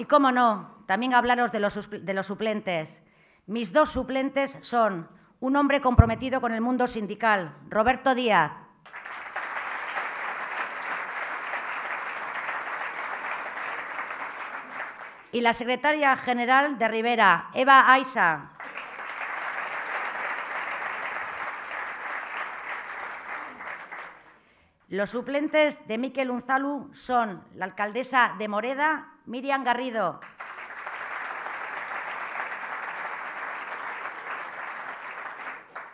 Y cómo no, también hablaros de los, suplentes. Mis dos suplentes son un hombre comprometido con el mundo sindical, Roberto Díaz, y la secretaria general de Rivera, Eva Aysa. Los suplentes de Miquel Unzalu son la alcaldesa de Moreda, Miriam Garrido.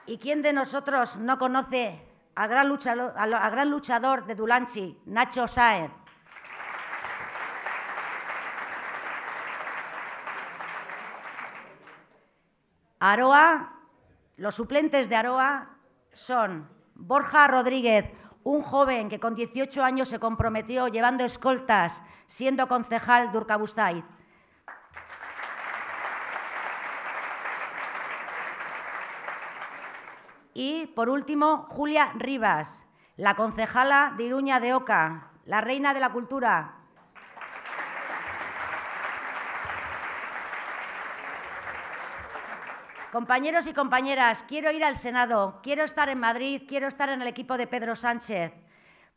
¿Y quién de nosotros no conoce al gran luchador, de Dulanchi, Nacho Saez. Aroa, los suplentes de Aroa son Borja Rodríguez, un joven que con 18 años se comprometió llevando escoltas, siendo concejal de Y, por último, Julia Rivas, la concejala de Iruña de Oca, la reina de la cultura, compañeros y compañeras, quiero ir al Senado, quiero estar en Madrid, quiero estar en el equipo de Pedro Sánchez,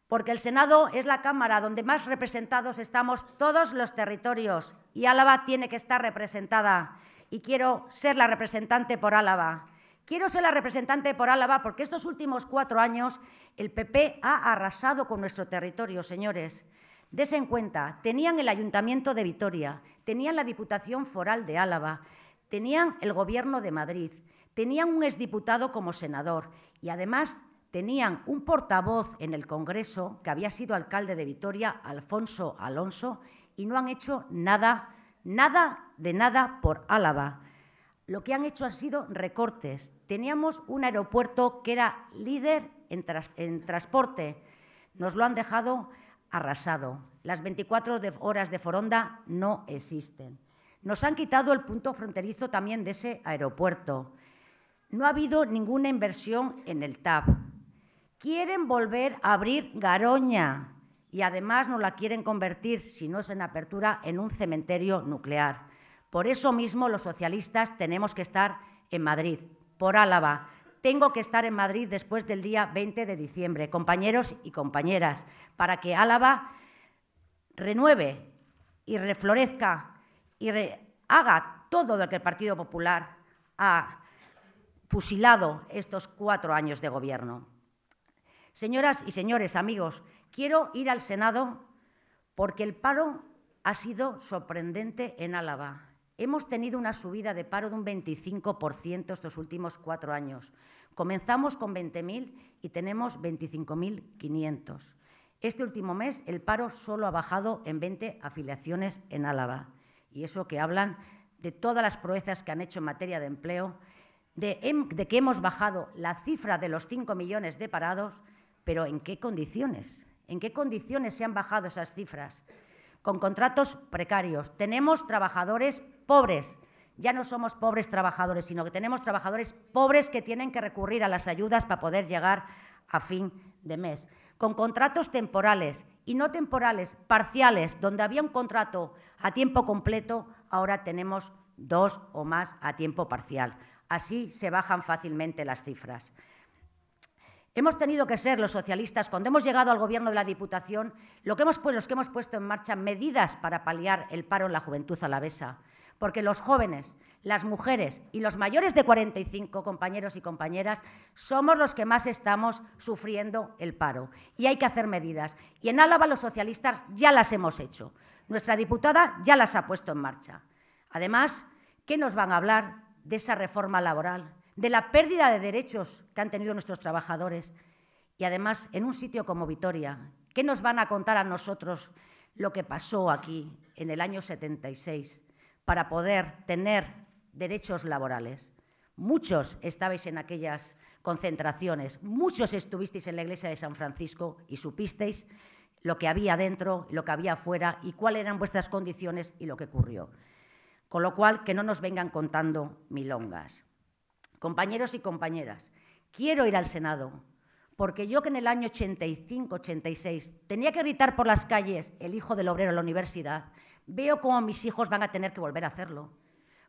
porque el Senado es la Cámara donde más representados estamos todos los territorios y Álava tiene que estar representada y quiero ser la representante por Álava. Quiero ser la representante por Álava porque estos últimos cuatro años el PP ha arrasado con nuestro territorio, señores. en cuenta, tenían el Ayuntamiento de Vitoria, tenían la Diputación Foral de Álava, Tenían el gobierno de Madrid, tenían un exdiputado como senador y además tenían un portavoz en el Congreso que había sido alcalde de Vitoria, Alfonso Alonso, y no han hecho nada, nada de nada por Álava. Lo que han hecho han sido recortes. Teníamos un aeropuerto que era líder en, transporte. Nos lo han dejado arrasado. Las 24 horas de Foronda no existen. Nos han quitado el punto fronterizo también de ese aeropuerto. No ha habido ninguna inversión en el TAP. Quieren volver a abrir Garoña y además no la quieren convertir, si no es en apertura, en un cementerio nuclear. Por eso mismo los socialistas tenemos que estar en Madrid, por Álava. Tengo que estar en Madrid después del día 20 de diciembre, compañeros y compañeras, para que Álava renueve y reflorezca y haga todo lo que el Partido Popular ha fusilado estos cuatro años de gobierno. Señoras y señores, amigos, quiero ir al Senado porque el paro ha sido sorprendente en Álava. Hemos tenido una subida de paro de un 25% estos últimos cuatro años. Comenzamos con 20.000 y tenemos 25.500. Este último mes el paro solo ha bajado en 20 afiliaciones en Álava y eso que hablan de todas las proezas que han hecho en materia de empleo, de, em, que hemos bajado la cifra de los 5 millones de parados, pero ¿en qué condiciones? ¿En qué condiciones se han bajado esas cifras? Con contratos precarios. Tenemos trabajadores pobres. Ya no somos pobres trabajadores, sino que tenemos trabajadores pobres que tienen que recurrir a las ayudas para poder llegar a fin de mes. Con contratos temporales y no temporales, parciales, donde había un contrato a tiempo completo, ahora tenemos dos o más a tiempo parcial. Así se bajan fácilmente las cifras. Hemos tenido que ser los socialistas, cuando hemos llegado al gobierno de la Diputación, lo que hemos, los que hemos puesto en marcha medidas para paliar el paro en la juventud alavesa. Porque los jóvenes, las mujeres y los mayores de 45 compañeros y compañeras somos los que más estamos sufriendo el paro. Y hay que hacer medidas. Y en Álava los socialistas ya las hemos hecho. Nuestra diputada ya las ha puesto en marcha. Además, ¿qué nos van a hablar de esa reforma laboral, de la pérdida de derechos que han tenido nuestros trabajadores? Y además, en un sitio como Vitoria, ¿qué nos van a contar a nosotros lo que pasó aquí en el año 76 para poder tener derechos laborales? Muchos estabais en aquellas concentraciones, muchos estuvisteis en la iglesia de San Francisco y supisteis lo que había dentro, lo que había afuera y cuáles eran vuestras condiciones y lo que ocurrió. Con lo cual, que no nos vengan contando milongas. Compañeros y compañeras, quiero ir al Senado, porque yo que en el año 85-86 tenía que gritar por las calles el hijo del obrero en la universidad, veo cómo mis hijos van a tener que volver a hacerlo,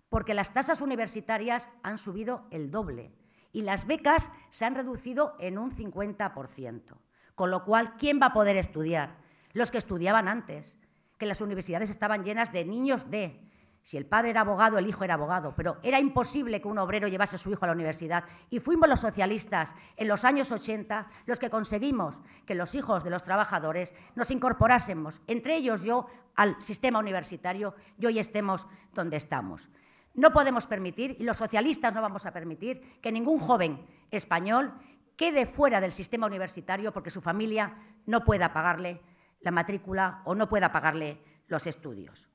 porque las tasas universitarias han subido el doble y las becas se han reducido en un 50%. Con lo cual, ¿quién va a poder estudiar? Los que estudiaban antes, que las universidades estaban llenas de niños de... Si el padre era abogado, el hijo era abogado, pero era imposible que un obrero llevase a su hijo a la universidad. Y fuimos los socialistas en los años 80 los que conseguimos que los hijos de los trabajadores nos incorporásemos, entre ellos yo, al sistema universitario y hoy estemos donde estamos. No podemos permitir, y los socialistas no vamos a permitir, que ningún joven español quede fuera del sistema universitario porque su familia no pueda pagarle la matrícula o no pueda pagarle los estudios.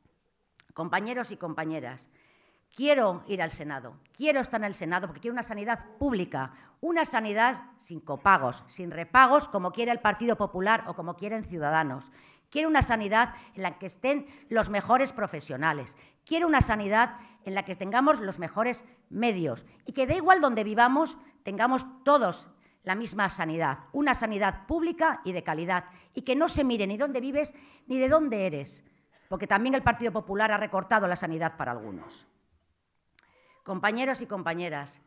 Compañeros y compañeras, quiero ir al Senado, quiero estar en el Senado porque quiero una sanidad pública, una sanidad sin copagos, sin repagos, como quiera el Partido Popular o como quieren Ciudadanos. Quiero una sanidad en la que estén los mejores profesionales. Quiero una sanidad en la que tengamos los mejores medios y que da igual donde vivamos, tengamos todos la misma sanidad, una sanidad pública y de calidad, y que no se mire ni dónde vives ni de dónde eres, porque también el Partido Popular ha recortado la sanidad para algunos. Compañeros y compañeras,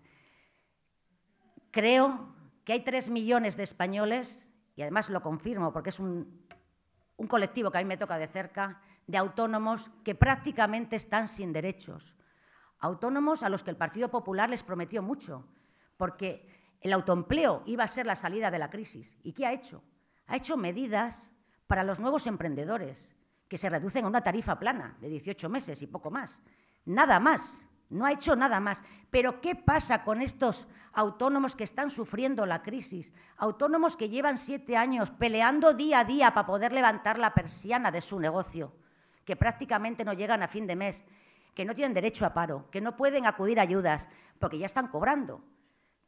creo que hay tres millones de españoles, y además lo confirmo porque es un, un colectivo que a mí me toca de cerca, de autónomos que prácticamente están sin derechos. Autónomos a los que el Partido Popular les prometió mucho, porque el autoempleo iba a ser la salida de la crisis. ¿Y qué ha hecho? Ha hecho medidas para los nuevos emprendedores que se reducen a una tarifa plana de 18 meses y poco más. Nada más. No ha hecho nada más. Pero ¿qué pasa con estos autónomos que están sufriendo la crisis? Autónomos que llevan siete años peleando día a día para poder levantar la persiana de su negocio, que prácticamente no llegan a fin de mes, que no tienen derecho a paro, que no pueden acudir a ayudas porque ya están cobrando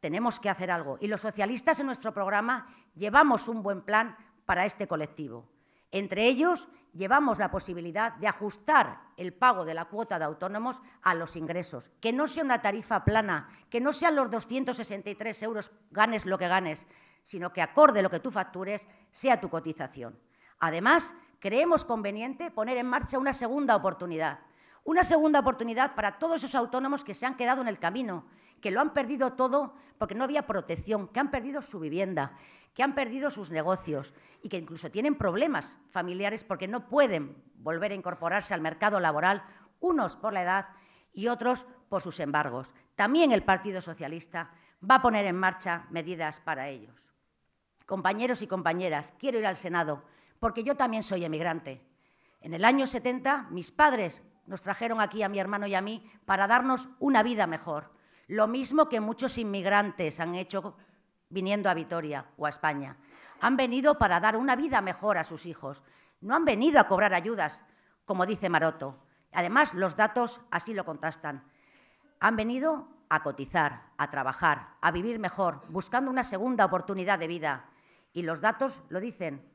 tenemos que hacer algo. Y los socialistas en nuestro programa llevamos un buen plan para este colectivo. Entre ellos, llevamos la posibilidad de ajustar el pago de la cuota de autónomos a los ingresos, que no sea una tarifa plana, que no sean los 263 euros, ganes lo que ganes, sino que acorde lo que tú factures sea tu cotización. Además, creemos conveniente poner en marcha una segunda oportunidad, una segunda oportunidad para todos esos autónomos que se han quedado en el camino, que lo han perdido todo porque no había protección, que han perdido su vivienda, que han perdido sus negocios y que incluso tienen problemas familiares porque no pueden volver a incorporarse al mercado laboral, unos por la edad y otros por sus embargos. También el Partido Socialista va a poner en marcha medidas para ellos. Compañeros y compañeras, quiero ir al Senado porque yo también soy emigrante. En el año 70 mis padres nos trajeron aquí a mi hermano y a mí para darnos una vida mejor. Lo mismo que muchos inmigrantes han hecho viniendo a Vitoria o a España. Han venido para dar una vida mejor a sus hijos. No han venido a cobrar ayudas, como dice Maroto. Además, los datos así lo contrastan. Han venido a cotizar, a trabajar, a vivir mejor, buscando una segunda oportunidad de vida. Y los datos lo dicen.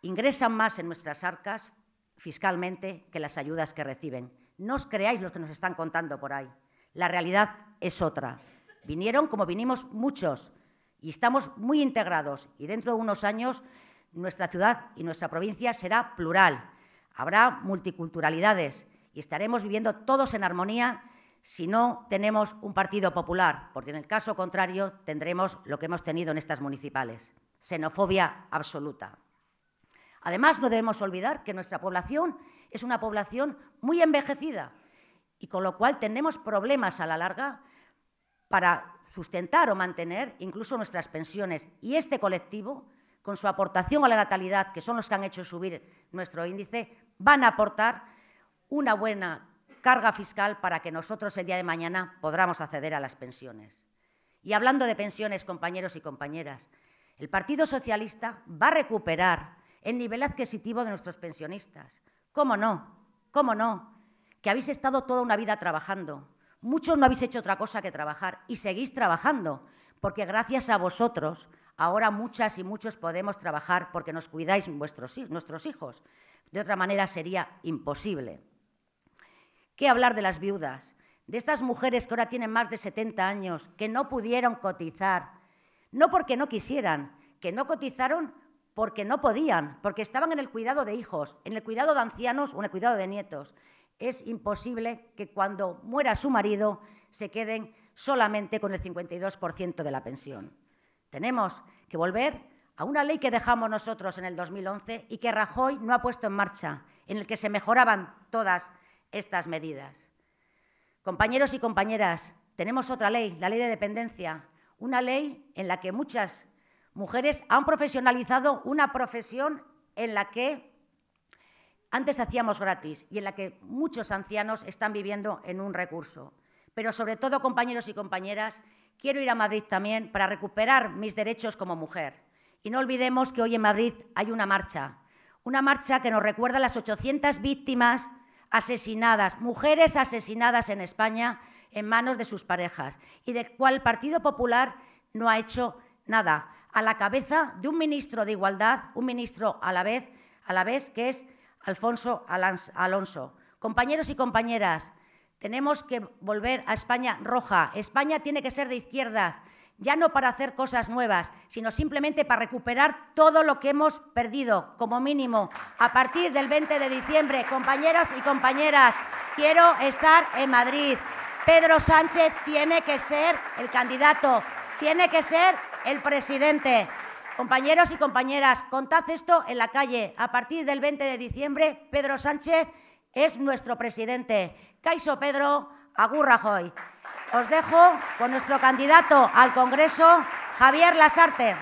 Ingresan más en nuestras arcas fiscalmente que las ayudas que reciben. No os creáis los que nos están contando por ahí. La realidad es otra. Vinieron como vinimos muchos y estamos muy integrados y dentro de unos años nuestra ciudad y nuestra provincia será plural. Habrá multiculturalidades y estaremos viviendo todos en armonía si no tenemos un partido popular, porque en el caso contrario tendremos lo que hemos tenido en estas municipales, xenofobia absoluta. Además, no debemos olvidar que nuestra población es una población muy envejecida y con lo cual tenemos problemas a la larga para sustentar o mantener incluso nuestras pensiones. Y este colectivo, con su aportación a la natalidad, que son los que han hecho subir nuestro índice, van a aportar una buena carga fiscal para que nosotros el día de mañana podamos acceder a las pensiones. Y hablando de pensiones, compañeros y compañeras, el Partido Socialista va a recuperar el nivel adquisitivo de nuestros pensionistas. ¿Cómo no? ¿Cómo no? que habéis estado toda una vida trabajando. Muchos no habéis hecho otra cosa que trabajar y seguís trabajando, porque gracias a vosotros ahora muchas y muchos podemos trabajar porque nos cuidáis vuestros, nuestros hijos. De otra manera sería imposible. ¿Qué hablar de las viudas? De estas mujeres que ahora tienen más de 70 años, que no pudieron cotizar, no porque no quisieran, que no cotizaron porque no podían, porque estaban en el cuidado de hijos, en el cuidado de ancianos o en el cuidado de nietos es imposible que cuando muera su marido se queden solamente con el 52% de la pensión. Tenemos que volver a una ley que dejamos nosotros en el 2011 y que Rajoy no ha puesto en marcha, en el que se mejoraban todas estas medidas. Compañeros y compañeras, tenemos otra ley, la ley de dependencia, una ley en la que muchas mujeres han profesionalizado una profesión en la que antes hacíamos gratis y en la que muchos ancianos están viviendo en un recurso. Pero sobre todo, compañeros y compañeras, quiero ir a Madrid también para recuperar mis derechos como mujer. Y no olvidemos que hoy en Madrid hay una marcha, una marcha que nos recuerda las 800 víctimas asesinadas, mujeres asesinadas en España en manos de sus parejas y de cual Partido Popular no ha hecho nada, a la cabeza de un ministro de Igualdad, un ministro a la vez, a la vez que es Alfonso Alonso. Compañeros y compañeras, tenemos que volver a España roja. España tiene que ser de izquierdas, ya no para hacer cosas nuevas, sino simplemente para recuperar todo lo que hemos perdido, como mínimo, a partir del 20 de diciembre. Compañeros y compañeras, quiero estar en Madrid. Pedro Sánchez tiene que ser el candidato, tiene que ser el presidente. Compañeros y compañeras, contad esto en la calle. A partir del 20 de diciembre, Pedro Sánchez es nuestro presidente. Caiso Pedro Agurrajoy. Os dejo con nuestro candidato al Congreso, Javier Lasarte.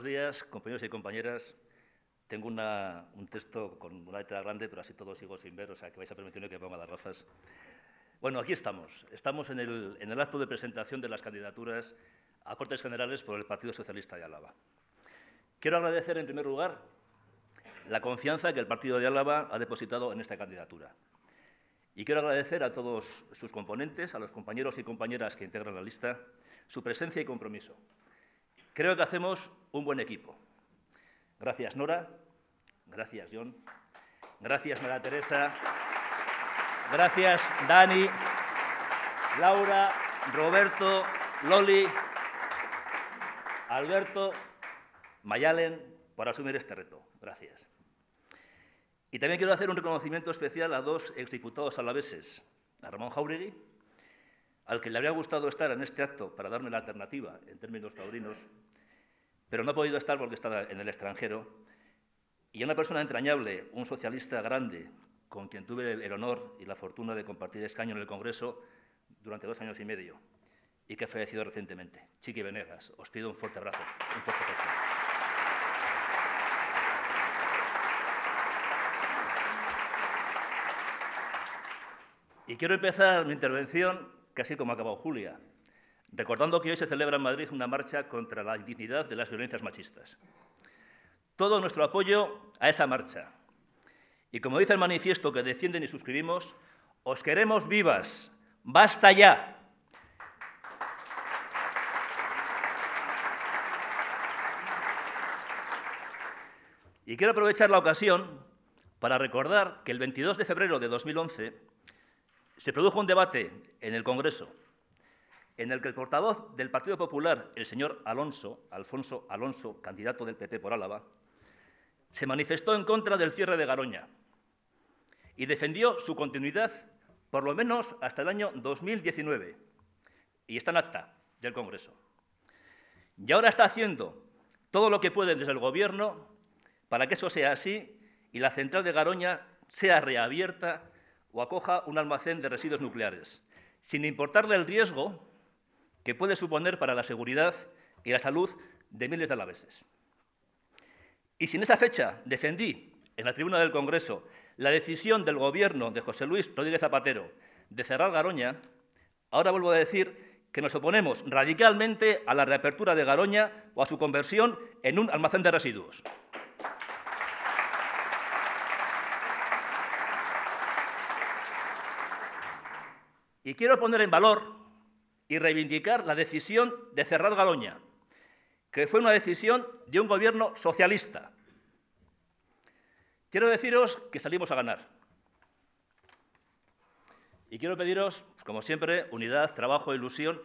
Buenos días, compañeros y compañeras. Tengo un texto con una letra grande, pero así todos sigo sin ver, o sea que vais a permitirme que ponga las razas. Bueno, aquí estamos. Estamos en el, en el acto de presentación de las candidaturas a Cortes Generales por el Partido Socialista de Álava. Quiero agradecer, en primer lugar, la confianza que el Partido de Álava ha depositado en esta candidatura. Y quiero agradecer a todos sus componentes, a los compañeros y compañeras que integran la lista, su presencia y compromiso. Creo que hacemos un buen equipo. Gracias, Nora. Gracias, John. Gracias, María Teresa. Gracias, Dani, Laura, Roberto, Loli, Alberto, Mayalen, por asumir este reto. Gracias. Y también quiero hacer un reconocimiento especial a dos exdiputados alaveses, a Ramón Jauregui al que le habría gustado estar en este acto para darme la alternativa en términos taurinos, pero no ha podido estar porque está en el extranjero, y una persona entrañable, un socialista grande, con quien tuve el honor y la fortuna de compartir escaño en el Congreso durante dos años y medio, y que ha fallecido recientemente. Chiqui Venegas, os pido un fuerte abrazo. Un fuerte abrazo. Y quiero empezar mi intervención así como ha acabado Julia, recordando que hoy se celebra en Madrid una marcha contra la indignidad de las violencias machistas. Todo nuestro apoyo a esa marcha. Y como dice el manifiesto que defienden y suscribimos, os queremos vivas, basta ya. Y quiero aprovechar la ocasión para recordar que el 22 de febrero de 2011 se produjo un debate en el Congreso en el que el portavoz del Partido Popular, el señor Alonso, Alfonso Alonso, candidato del PP por Álava, se manifestó en contra del cierre de Garoña y defendió su continuidad por lo menos hasta el año 2019. Y está en acta del Congreso. Y ahora está haciendo todo lo que puede desde el Gobierno para que eso sea así y la central de Garoña sea reabierta o acoja un almacén de residuos nucleares, sin importarle el riesgo que puede suponer para la seguridad y la salud de miles de alaveses. Y si en esa fecha defendí en la tribuna del Congreso la decisión del Gobierno de José Luis Rodríguez Zapatero de cerrar Garoña, ahora vuelvo a decir que nos oponemos radicalmente a la reapertura de Garoña o a su conversión en un almacén de residuos. Y quiero poner en valor y reivindicar la decisión de cerrar Galoña, que fue una decisión de un gobierno socialista. Quiero deciros que salimos a ganar. Y quiero pediros, como siempre, unidad, trabajo, ilusión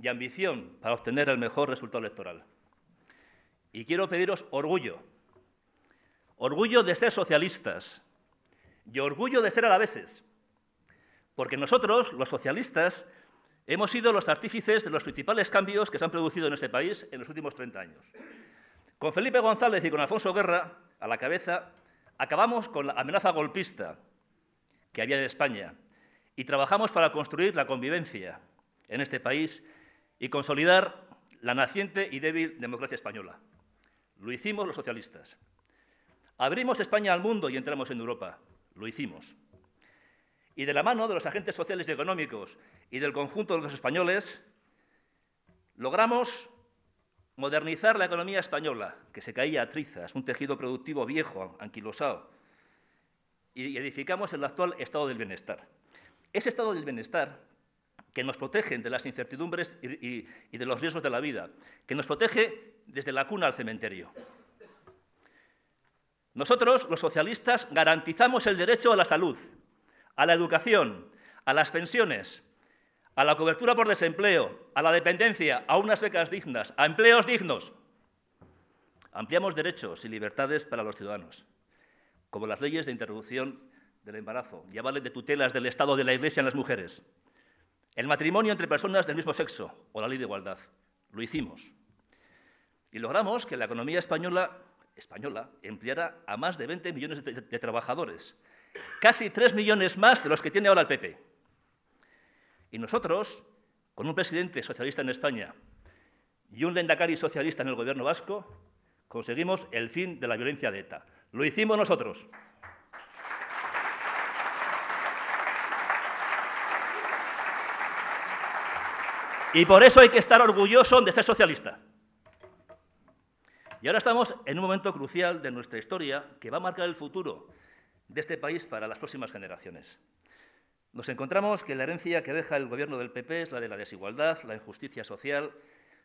y ambición para obtener el mejor resultado electoral. Y quiero pediros orgullo. Orgullo de ser socialistas y orgullo de ser alaveses. Porque nosotros, los socialistas, hemos sido los artífices de los principales cambios que se han producido en este país en los últimos 30 años. Con Felipe González y con Alfonso Guerra a la cabeza, acabamos con la amenaza golpista que había en España y trabajamos para construir la convivencia en este país y consolidar la naciente y débil democracia española. Lo hicimos los socialistas. Abrimos España al mundo y entramos en Europa. Lo hicimos y de la mano de los agentes sociales y económicos y del conjunto de los españoles, logramos modernizar la economía española, que se caía a trizas, un tejido productivo viejo, anquilosado, y edificamos el actual estado del bienestar. Ese estado del bienestar que nos protege de las incertidumbres y, de los riesgos de la vida, que nos protege desde la cuna al cementerio. Nosotros, los socialistas, garantizamos el derecho a la salud, a la educación, a las pensiones, a la cobertura por desempleo, a la dependencia, a unas becas dignas, a empleos dignos. Ampliamos derechos y libertades para los ciudadanos, como las leyes de interrupción del embarazo y avales de tutelas del Estado de la Iglesia en las mujeres, el matrimonio entre personas del mismo sexo o la ley de igualdad. Lo hicimos. Y logramos que la economía española, española empleara a más de 20 millones de trabajadores, casi tres millones más de los que tiene ahora el PP. Y nosotros, con un presidente socialista en España y un lendacari socialista en el gobierno vasco, conseguimos el fin de la violencia de ETA. Lo hicimos nosotros. Y por eso hay que estar orgulloso de ser socialista. Y ahora estamos en un momento crucial de nuestra historia que va a marcar el futuro de este país para las próximas generaciones. Nos encontramos que la herencia que deja el gobierno del PP es la de la desigualdad, la injusticia social,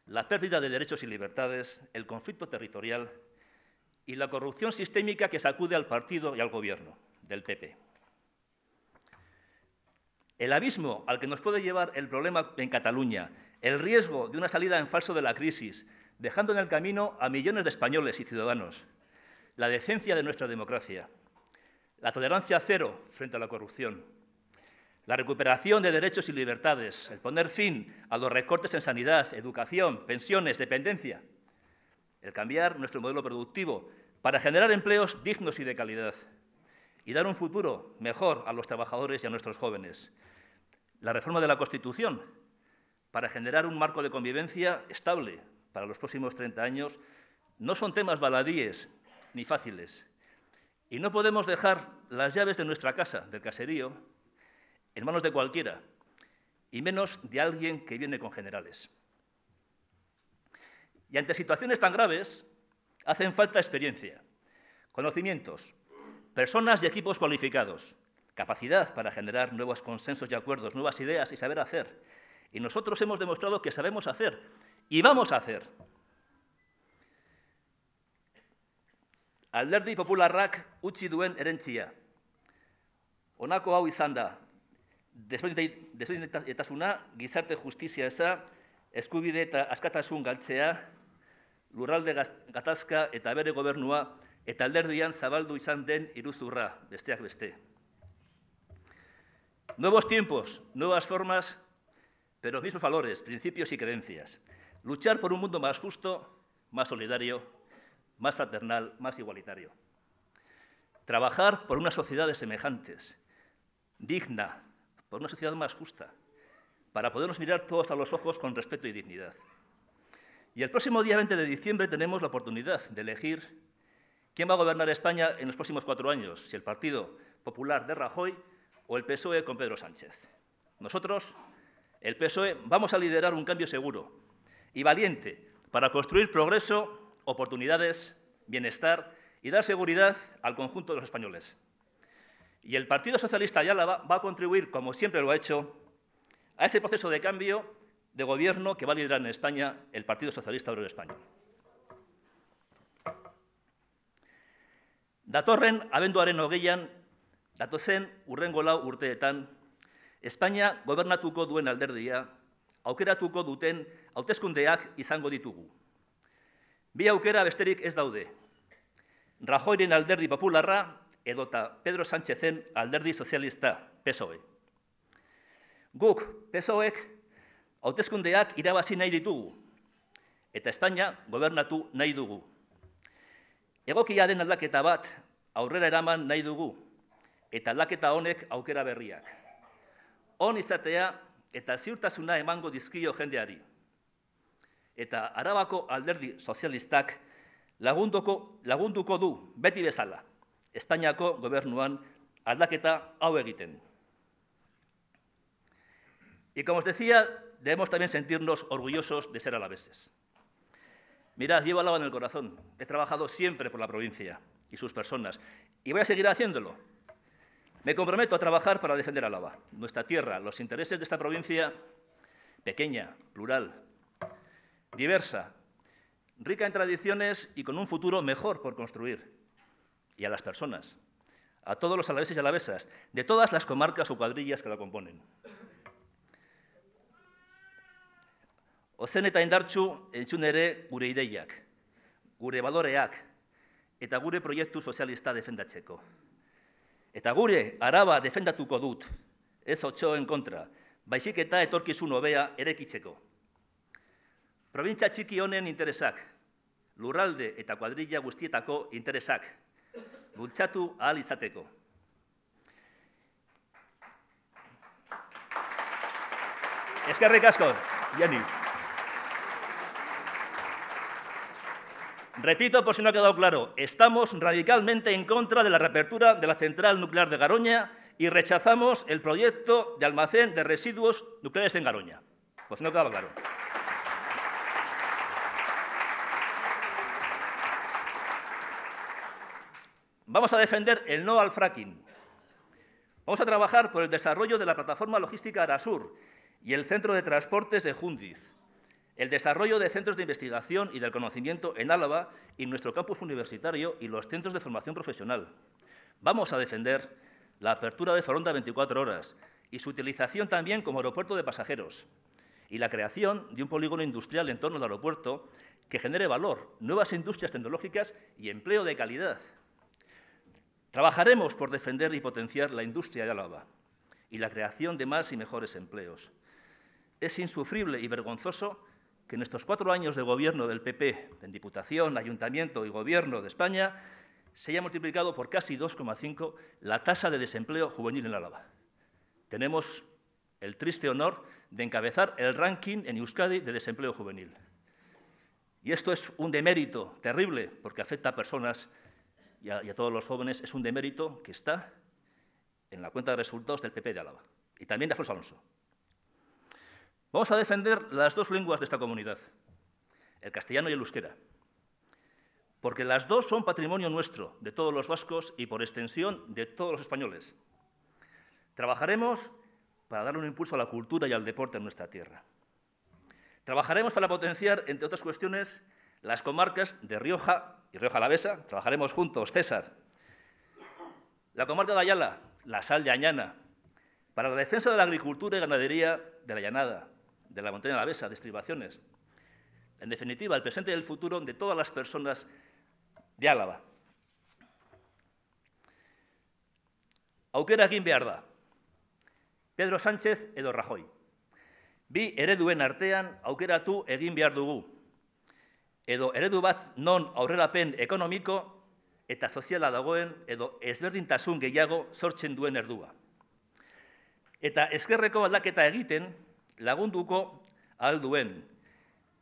la pérdida de derechos y libertades, el conflicto territorial y la corrupción sistémica que sacude al partido y al gobierno del PP. El abismo al que nos puede llevar el problema en Cataluña, el riesgo de una salida en falso de la crisis, dejando en el camino a millones de españoles y ciudadanos, la decencia de nuestra democracia, la tolerancia cero frente a la corrupción, la recuperación de derechos y libertades, el poner fin a los recortes en sanidad, educación, pensiones, dependencia, el cambiar nuestro modelo productivo para generar empleos dignos y de calidad y dar un futuro mejor a los trabajadores y a nuestros jóvenes, la reforma de la Constitución para generar un marco de convivencia estable para los próximos 30 años no son temas baladíes ni fáciles, y no podemos dejar las llaves de nuestra casa, del caserío, en manos de cualquiera, y menos de alguien que viene con generales. Y ante situaciones tan graves, hacen falta experiencia, conocimientos, personas y equipos cualificados, capacidad para generar nuevos consensos y acuerdos, nuevas ideas y saber hacer. Y nosotros hemos demostrado que sabemos hacer y vamos a hacer. alderdi popularrak utzi duen erentzia. Honako hau izan da, desbentetazuna, gizarte justizia eza, eskubide eta askatasun galtzea, lurralde gatazka eta bere gobernua, eta alderdian zabaldu izan den iruzurra, besteak beste. Nuevos tiempos, nuevas formas, pero mismos valores, principios y creencias. Luchar por un mundo más justo, más solidario, más fraternal, más igualitario. Trabajar por una sociedad de semejantes, digna, por una sociedad más justa, para podernos mirar todos a los ojos con respeto y dignidad. Y el próximo día 20 de diciembre tenemos la oportunidad de elegir quién va a gobernar España en los próximos cuatro años, si el Partido Popular de Rajoy o el PSOE con Pedro Sánchez. Nosotros, el PSOE, vamos a liderar un cambio seguro y valiente para construir progreso oportunidades, bienestar y dar seguridad al conjunto de los españoles. Y el Partido Socialista de Álava va a contribuir, como siempre lo ha hecho, a ese proceso de cambio de gobierno que va a liderar en España el Partido Socialista Obrero Español. Datorren abenduaren hogeian, datozen urrengo lau urteetan, España gobernatuko duen alderdia, aukeratuko duten y izango ditugu. Bi aukera besterik ez daude. Rajoiren alderdi popularra edota Pedro Sánchezen alderdi sozialista, PSOE. Guk, PSOEk, hautezkundeak irabazi nahi ditugu, eta Espainia gobernatu nahi dugu. Egokia den aldaketa bat aurrera eraman nahi dugu, eta aldaketa honek aukera berriak. Hon izatea eta ziurtasuna emango dizkio jendeari. eta Arabako alderdi sozialistak lagunduko, lagunduko du beti bezala, gobernuan Y como os decía, debemos también sentirnos orgullosos de ser alaveses. Mirad, llevo alaba en el corazón. He trabajado siempre por la provincia y sus personas. Y voy a seguir haciéndolo. Me comprometo a trabajar para defender Alaba... nuestra tierra, los intereses de esta provincia pequeña, plural, diversa, rica en tradiciones y con un futuro mejor por construir. Y a las personas, a todos los alaveses y alavesas, de todas las comarcas o cuadrillas que la componen. Ozen eta indartxu entzun ere gure ideiak, gure baloreak eta gure proiektu sozialista defendatzeko. Eta gure araba defendatuko dut, ez otxoen kontra, baizik eta etorkizun hobea erekitzeko. Provincia txiki interesac, interesak, lurralde eta kuadrilla guztietako interesak, bultzatu ahal izateko. Eskerrik asko, Jenny. Repito, por si no ha quedado claro, estamos radicalmente en contra de la reapertura de la central nuclear de Garoña y rechazamos el proyecto de almacén de residuos nucleares en Garoña. Por si no ha quedado claro. Vamos a defender el no al fracking. Vamos a trabajar por el desarrollo de la plataforma logística Arasur y el centro de transportes de Jundiz, el desarrollo de centros de investigación y del conocimiento en Álava y nuestro campus universitario y los centros de formación profesional. Vamos a defender la apertura de Foronda 24 horas y su utilización también como aeropuerto de pasajeros y la creación de un polígono industrial en torno al aeropuerto que genere valor, nuevas industrias tecnológicas y empleo de calidad. Trabajaremos por defender y potenciar la industria de Álava y la creación de más y mejores empleos. Es insufrible y vergonzoso que en estos cuatro años de gobierno del PP, en Diputación, Ayuntamiento y Gobierno de España, se haya multiplicado por casi 2,5 la tasa de desempleo juvenil en Álava. Tenemos el triste honor de encabezar el ranking en Euskadi de desempleo juvenil. Y esto es un demérito terrible porque afecta a personas y a, todos los jóvenes es un demérito que está en la cuenta de resultados del PP de Álava y también de Alfonso Alonso. Vamos a defender las dos lenguas de esta comunidad, el castellano y el euskera, porque las dos son patrimonio nuestro, de todos los vascos y por extensión de todos los españoles. Trabajaremos para dar un impulso a la cultura y al deporte en nuestra tierra. Trabajaremos para potenciar, entre otras cuestiones, las comarcas de Rioja y Rioja Alavesa, trabajaremos juntos, César. La comarca de Ayala, la sal de Añana, para la defensa de la agricultura y ganadería de la llanada, de la montaña de alavesa, de estribaciones. En definitiva, el presente y el futuro de todas las personas de Álava. auquera behar Pedro Sánchez edo Rajoy. Bi ereduen artean aukeratu tú, behar edo eredu bat non aurrerapen ekonomiko eta soziala dagoen edo ezberdintasun gehiago sortzen duen erdua. Eta eskerreko aldaketa egiten lagunduko alduen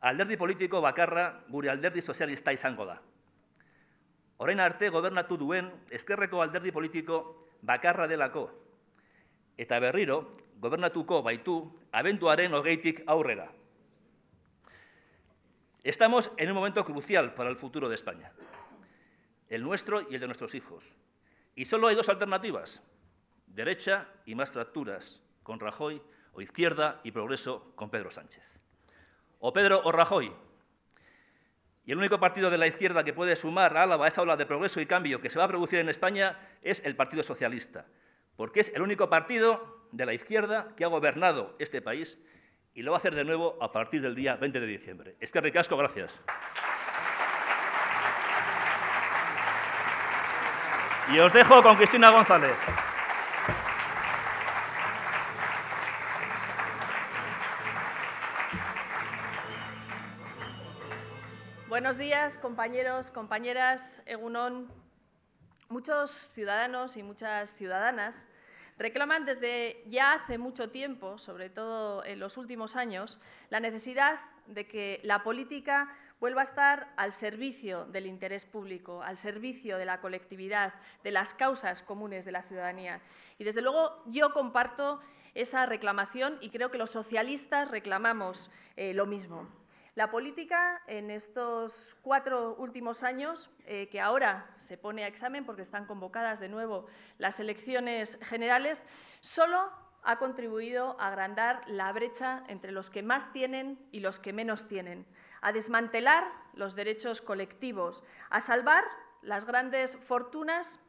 alderdi politiko bakarra gure alderdi sozialista izango da. Horain arte gobernatu duen ezkerreko alderdi politiko bakarra delako eta berriro gobernatuko baitu abenduaren hogeitik aurrera. Estamos en un momento crucial para el futuro de España, el nuestro y el de nuestros hijos. Y solo hay dos alternativas, derecha y más fracturas con Rajoy o izquierda y progreso con Pedro Sánchez. O Pedro o Rajoy. Y el único partido de la izquierda que puede sumar a Álava esa ola de progreso y cambio que se va a producir en España es el Partido Socialista, porque es el único partido de la izquierda que ha gobernado este país y lo va a hacer de nuevo a partir del día 20 de diciembre. Es que ricasco, gracias. Y os dejo con Cristina González. Buenos días, compañeros, compañeras, Egunon. Muchos ciudadanos y muchas ciudadanas reclaman desde ya hace mucho tiempo, sobre todo en los últimos años, la necesidad de que la política vuelva a estar al servicio del interés público, al servicio de la colectividad, de las causas comunes de la ciudadanía. Y desde luego yo comparto esa reclamación y creo que los socialistas reclamamos eh, lo mismo. La política en estos cuatro últimos años, eh, que ahora se pone a examen porque están convocadas de nuevo las elecciones generales, solo ha contribuido a agrandar la brecha entre los que más tienen y los que menos tienen, a desmantelar los derechos colectivos, a salvar las grandes fortunas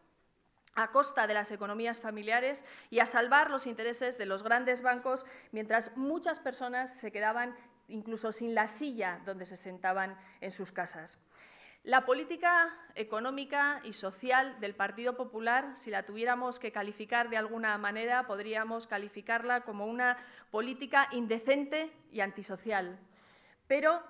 a costa de las economías familiares y a salvar los intereses de los grandes bancos, mientras muchas personas se quedaban incluso sin la silla donde se sentaban en sus casas. La política económica y social del Partido Popular, si la tuviéramos que calificar de alguna manera, podríamos calificarla como una política indecente y antisocial. Pero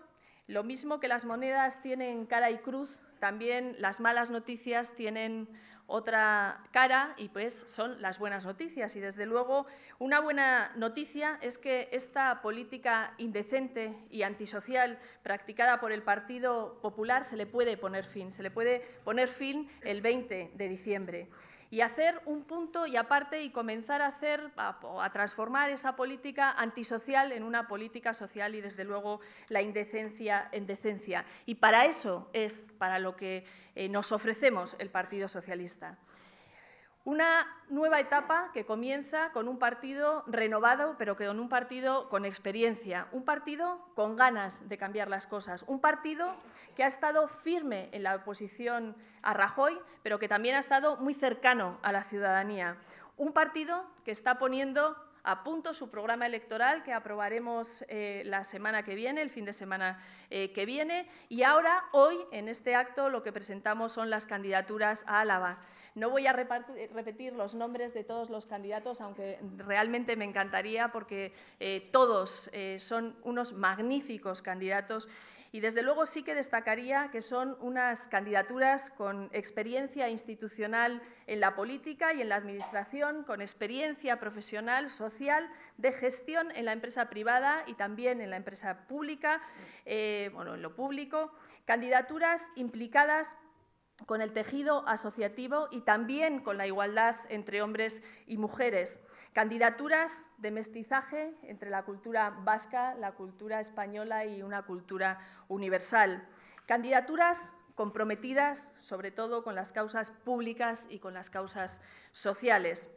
lo mismo que las monedas tienen cara y cruz, también las malas noticias tienen otra cara y pues son las buenas noticias. Y desde luego una buena noticia es que esta política indecente y antisocial practicada por el Partido Popular se le puede poner fin, se le puede poner fin el 20 de diciembre y hacer un punto y aparte y comenzar a hacer, a, transformar esa política antisocial en una política social y desde luego la indecencia en decencia. Y para eso es para lo que eh, nos ofrecemos el Partido Socialista. Una nueva etapa que comienza con un partido renovado, pero que con un partido con experiencia, un partido con ganas de cambiar las cosas, un partido que ha estado firme en la oposición a Rajoy, pero que también ha estado muy cercano a la ciudadanía. Un partido que está poniendo a punto su programa electoral que aprobaremos eh, la semana que viene, el fin de semana eh, que viene. Y ahora, hoy, en este acto, lo que presentamos son las candidaturas a Álava. No voy a repetir los nombres de todos los candidatos, aunque realmente me encantaría porque eh, todos eh, son unos magníficos candidatos. Y desde luego sí que destacaría que son unas candidaturas con experiencia institucional en la política y en la administración, con experiencia profesional, social, de gestión en la empresa privada y también en la empresa pública, eh, bueno, en lo público, candidaturas implicadas con el tejido asociativo y también con la igualdad entre hombres y mujeres. Candidaturas de mestizaje entre la cultura vasca, la cultura española y una cultura universal. Candidaturas comprometidas sobre todo con las causas públicas y con las causas sociales.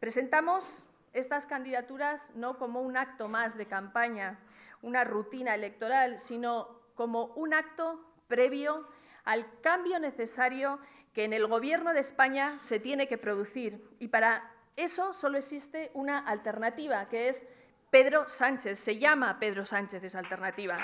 Presentamos estas candidaturas no como un acto más de campaña, una rutina electoral, sino como un acto previo al cambio necesario que en el Gobierno de España se tiene que producir. Y para eso solo existe una alternativa, que es Pedro Sánchez. Se llama Pedro Sánchez esa alternativa.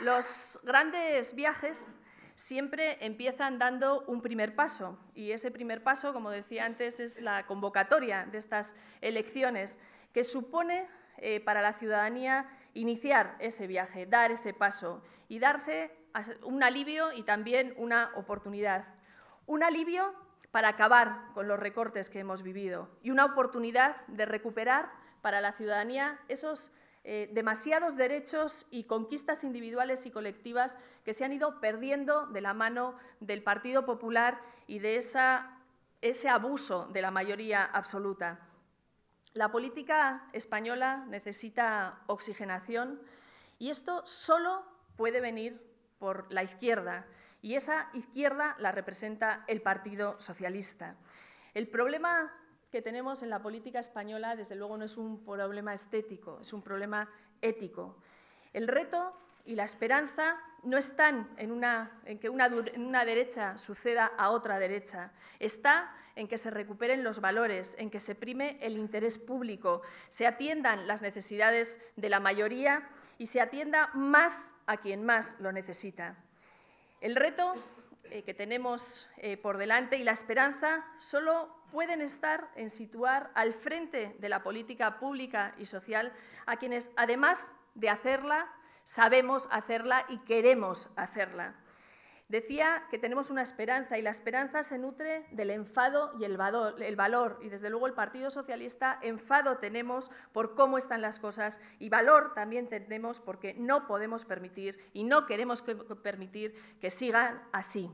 Los grandes viajes siempre empiezan dando un primer paso y ese primer paso, como decía antes, es la convocatoria de estas elecciones, que supone eh, para la ciudadanía iniciar ese viaje, dar ese paso y darse un alivio y también una oportunidad. Un alivio para acabar con los recortes que hemos vivido y una oportunidad de recuperar para la ciudadanía esos eh, demasiados derechos y conquistas individuales y colectivas que se han ido perdiendo de la mano del Partido Popular y de ese abuso de la mayoría absoluta. La política española necesita oxigenación y esto solo puede venir por la izquierda y esa izquierda la representa el Partido Socialista. El problema que tenemos en la política española, desde luego, no es un problema estético, es un problema ético. El reto y la esperanza no está en, en que una, derecha suceda a otra derecha, está en que se recuperen los valores, en que se prime el interés público, se atiendan las necesidades de la mayoría y se atienda más a quien más lo necesita. El reto eh, que tenemos eh, por delante y la esperanza solo pueden estar en situar al frente de la política pública y social a quienes, además de hacerla, sabemos hacerla y queremos hacerla. Decía que tenemos una esperanza y la esperanza se nutre del enfado y el valor, Y desde luego el Partido Socialista enfado tenemos por cómo están las cosas y valor también tenemos porque no podemos permitir y no queremos permitir que sigan así.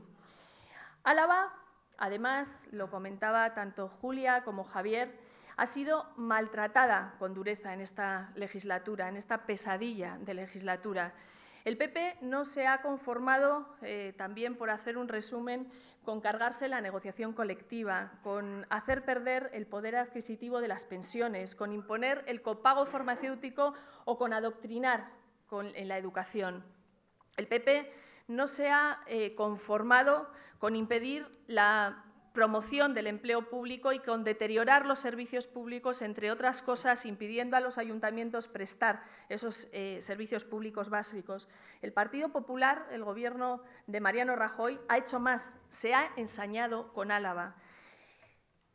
Álava, además, lo comentaba tanto Julia como Javier, ha sido maltratada con dureza en esta legislatura, en esta pesadilla de legislatura. El PP no se ha conformado, eh, también por hacer un resumen, con cargarse la negociación colectiva, con hacer perder el poder adquisitivo de las pensiones, con imponer el copago farmacéutico o con adoctrinar en la educación. El PP no se ha eh, conformado con impedir la promoción del empleo público y con deteriorar los servicios públicos, entre otras cosas, impidiendo a los ayuntamientos prestar esos eh, servicios públicos básicos. El Partido Popular, el Gobierno de Mariano Rajoy, ha hecho más, se ha ensañado con Álava.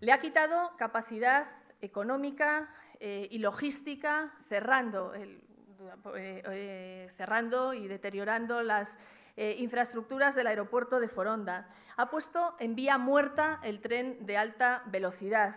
Le ha quitado capacidad económica eh, y logística cerrando, eh, cerrando y deteriorando las eh, infraestructuras del aeropuerto de Foronda. Ha puesto en vía muerta el tren de alta velocidad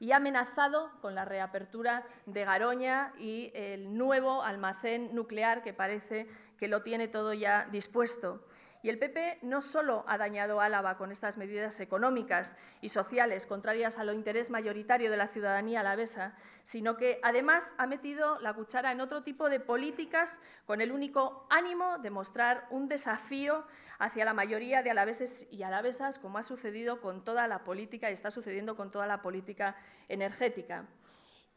y ha amenazado con la reapertura de Garoña y el nuevo almacén nuclear que parece que lo tiene todo ya dispuesto. Y el PP no solo ha dañado Álava con estas medidas económicas y sociales contrarias al interés mayoritario de la ciudadanía alavesa, sino que además ha metido la cuchara en otro tipo de políticas con el único ánimo de mostrar un desafío hacia la mayoría de alaveses y alavesas, como ha sucedido con toda la política y está sucediendo con toda la política energética.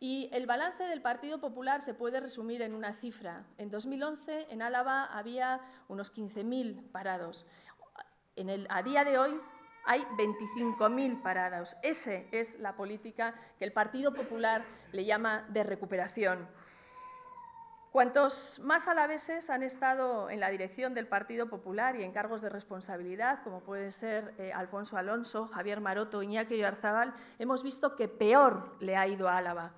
Y el balance del Partido Popular se puede resumir en una cifra. En 2011, en Álava, había unos 15.000 parados. a día de hoy, hay 25.000 parados. Esa es la política que el Partido Popular le llama de recuperación. Cuantos más alaveses han estado en la dirección del Partido Popular y en cargos de responsabilidad, como pueden ser eh, Alfonso Alonso, Javier Maroto, Iñaki Arzábal hemos visto que peor le ha ido a Álava.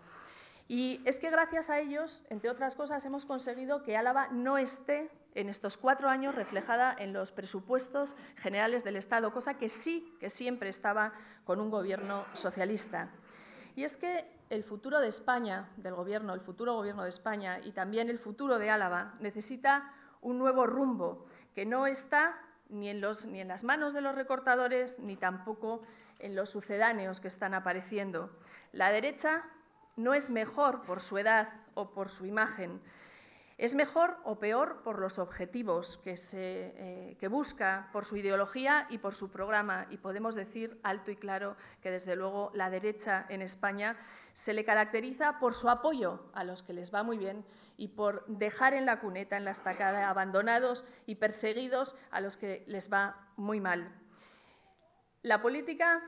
Y es que gracias a ellos, entre otras cosas, hemos conseguido que Álava no esté en estos cuatro años reflejada en los presupuestos generales del Estado, cosa que sí que siempre estaba con un gobierno socialista. Y es que el futuro de España, del gobierno, el futuro gobierno de España y también el futuro de Álava necesita un nuevo rumbo que no está ni en, ni en las manos de los recortadores ni tampoco en los sucedáneos que están apareciendo. La derecha no es mejor por su edad o por su imagen. Es mejor o peor por los objetivos que, se, eh, busca, por su ideología y por su programa. Y podemos decir alto y claro que, desde luego, la derecha en España se le caracteriza por su apoyo a los que les va muy bien y por dejar en la cuneta, en la estacada, abandonados y perseguidos a los que les va muy mal. La política